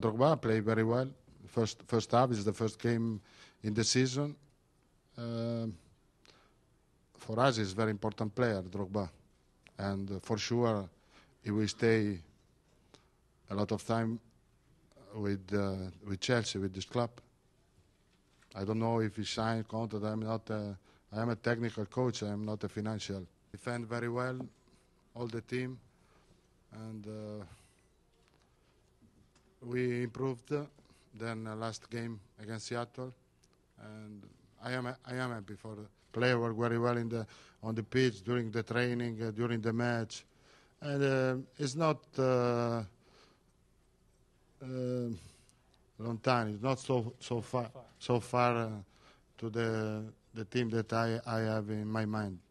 Drogba played very well. First, first half is the first game in the season. Uh, for us, is very important player, Drogba, and uh, for sure, he will stay a lot of time with uh, with Chelsea, with this club. I don't know if he signed contract. I'm not. A, uh, I am a technical coach. I am not a financial. Defend very well, all the team, and. Uh, we improved uh, than uh, last game against Seattle, and I am I am happy for the player work very well in the on the pitch during the training uh, during the match, and uh, it's not uh, uh long time. It's not so so far so far to the the team that I I have in my mind.